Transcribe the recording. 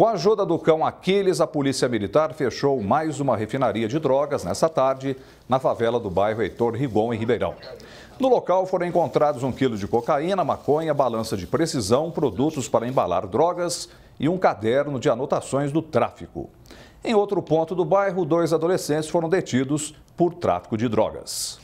Com a ajuda do cão Aquiles, a Polícia Militar fechou mais uma refinaria de drogas nesta tarde na favela do bairro Heitor Rigon, em Ribeirão. No local foram encontrados um quilo de cocaína, maconha, balança de precisão, produtos para embalar drogas e um caderno de anotações do tráfico. Em outro ponto do bairro, dois adolescentes foram detidos por tráfico de drogas.